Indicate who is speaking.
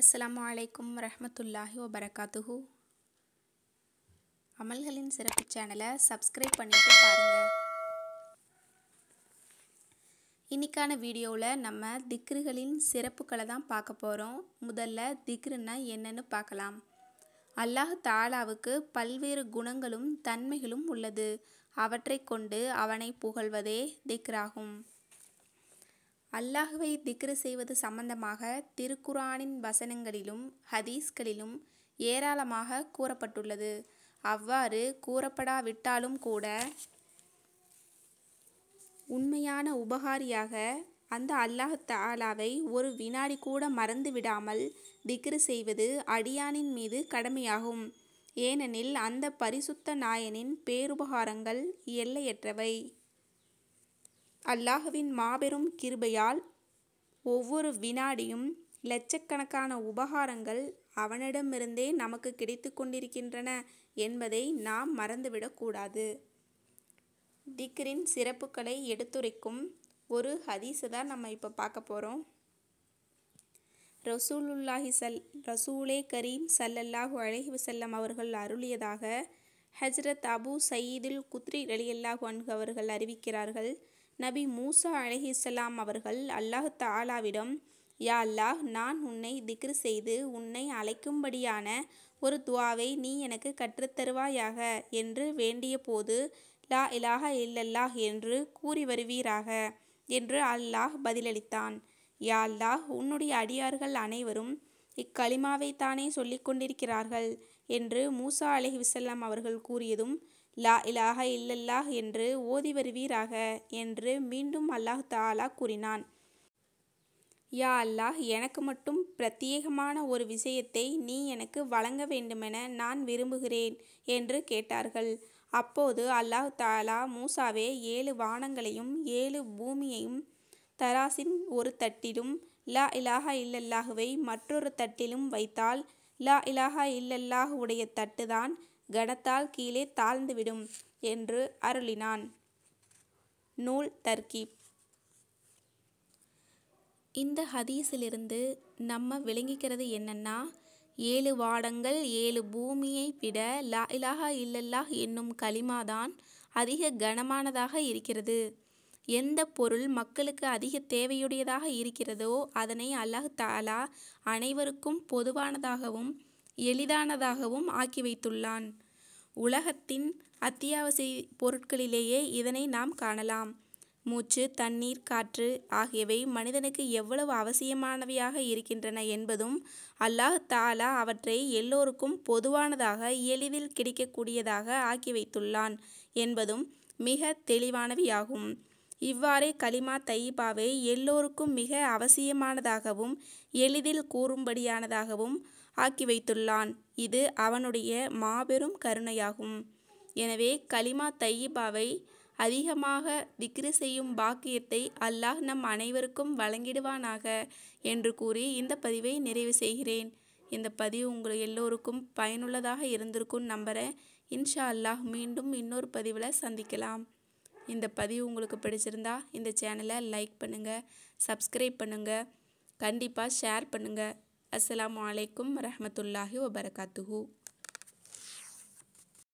Speaker 1: அஸ்லாம் வலைக்கும் ரஹமத்துல்லாஹி வபரகாத்துஹு அமல்களின் சிறப்பு சேனலை சப்ஸ்கிரைப் பண்ணிட்டு பாருங்கள் இன்றைக்கான வீடியோவில் நம்ம திக்ருகளின் சிறப்புகளை தான் பார்க்க போகிறோம் முதல்ல திக்ருன்னா என்னன்னு பார்க்கலாம் அல்லாஹ் தாலாவுக்கு பல்வேறு குணங்களும் தன்மைகளும் உள்ளது அவற்றை கொண்டு அவனை புகழ்வதே திக்ராகும் அல்லாஹுவை திக்ரு செய்வது சம்பந்தமாக திருக்குரானின் வசனங்களிலும் ஹதீஸ்களிலும் ஏராளமாக கூறப்பட்டுள்ளது அவ்வாறு கூறப்படாவிட்டாலும் கூட உண்மையான உபகாரியாக அந்த அல்லாஹ் தாலாவை ஒரு வினாடி கூட மறந்து விடாமல் திக்ரு செய்வது அடியானின் மீது கடமையாகும் ஏனெனில் அந்த பரிசுத்த நாயனின் பேருபகாரங்கள் எல்லையற்றவை அல்லாஹுவின் மாபெரும் கிருபையால் ஒவ்வொரு வினாடியும் லட்சக்கணக்கான உபகாரங்கள் அவனிடமிருந்தே நமக்கு கிடைத்து கொண்டிருக்கின்றன என்பதை நாம் மறந்துவிடக்கூடாது திக்ரின் சிறப்புகளை எடுத்துரைக்கும் ஒரு ஹதீஸை தான் நம்ம இப்போ பார்க்க போகிறோம் ரசூலுல்லாஹி சல் ரசூலே கரீம் சல்லல்லாஹு அழகி வசல்லம் அவர்கள் அருளியதாக ஹஜ்ரத் அபு சயீதில் குத்ரி அல்லாஹு அன்கு அவர்கள் அறிவிக்கிறார்கள் நபி மூசா அலஹிசலாம் அவர்கள் அல்லாஹு தாலாவிடம் யா அல்லாஹ் நான் உன்னை திக்ரு செய்து உன்னை அழைக்கும்படியான ஒரு துவாவை நீ எனக்கு கற்றுத்தருவாயாக என்று வேண்டிய போது லா இலாக இல்லல்லாஹ் என்று கூறி வருவீராக என்று அல்லாஹ் பதிலளித்தான் யா அல்லாஹ் உன்னுடைய அடியார்கள் அனைவரும் இக்கலிமாவை தானே சொல்லிக் கொண்டிருக்கிறார்கள் என்று மூசா அலஹி விசல்லாம் அவர்கள் கூறியதும் லா இலாக இல்லல்லாஹ் என்று ஓதி வருவீராக என்று மீண்டும் அல்லாஹ் தாலா கூறினான் யா அல்லாஹ் எனக்கு மட்டும் பிரத்யேகமான ஒரு விஷயத்தை நீ எனக்கு வழங்க வேண்டுமென நான் விரும்புகிறேன் என்று கேட்டார்கள் அப்போது அல்லாஹ் தாலா மூசாவே ஏழு வானங்களையும் ஏழு பூமியையும் தராசின் ஒரு தட்டிலும் லா இலாக இல்லல்லாஹுவை மற்றொரு தட்டிலும் வைத்தால் லா இலாஹா இல்லல்லாஹுடைய தட்டுதான் கடத்தால் கீழே தாழ்ந்துவிடும் என்று அருளினான் நூல் தர்கீப் இந்த ஹதீஸிலிருந்து நம்ம விளங்கிக்கிறது என்னன்னா ஏழு வாடங்கள் ஏழு பூமியை விட லா இலாஹா இல்லல்லாஹ் என்னும் களிமாதான் அதிக கனமானதாக இருக்கிறது எந்த பொருள் மக்களுக்கு அதிக தேவையுடையதாக இருக்கிறதோ அதனை அல்லாஹ் தாலா அனைவருக்கும் பொதுவானதாகவும் எளிதானதாகவும் ஆக்கி வைத்துள்ளான் உலகத்தின் அத்தியாவசிய பொருட்களிலேயே இதனை நாம் காணலாம் மூச்சு தண்ணீர் காற்று ஆகியவை மனிதனுக்கு எவ்வளவு அவசியமானவையாக இருக்கின்றன என்பதும் அல்லாஹ் தாலா அவற்றை எல்லோருக்கும் பொதுவானதாக எளிதில் கிடைக்கக்கூடியதாக ஆக்கி வைத்துள்ளான் என்பதும் மிக தெளிவானவையாகும் இவ்வாறே கலிமா தையிபாவை எல்லோருக்கும் மிக அவசியமானதாகவும் எளிதில் கூறும்படியானதாகவும் ஆக்கி வைத்துள்ளான் இது அவனுடைய மாபெரும் கருணையாகும் எனவே கலிமா தையிபாவை அதிகமாக திக்ரு செய்யும் பாக்கியத்தை அல்லாஹ் நம் அனைவருக்கும் வழங்கிடுவானாக என்று கூறி இந்த பதிவை நிறைவு செய்கிறேன் இந்த பதிவு உங்கள் எல்லோருக்கும் பயனுள்ளதாக இருந்திருக்கும் நம்புகிறேன் இன்ஷா அல்லாஹ் மீண்டும் இன்னொரு பதிவில் சந்திக்கலாம் இந்த பதிவு உங்களுக்கு பிடிச்சிருந்தா இந்த சேனலை லைக் பண்ணுங்கள் சப்ஸ்கிரைப் பண்ணுங்கள் கண்டிப்பாக ஷேர் பண்ணுங்கள் அஸ்லாம் வலைக்கம் வரமத்துல்லாஹி வபரகாத்துஹூ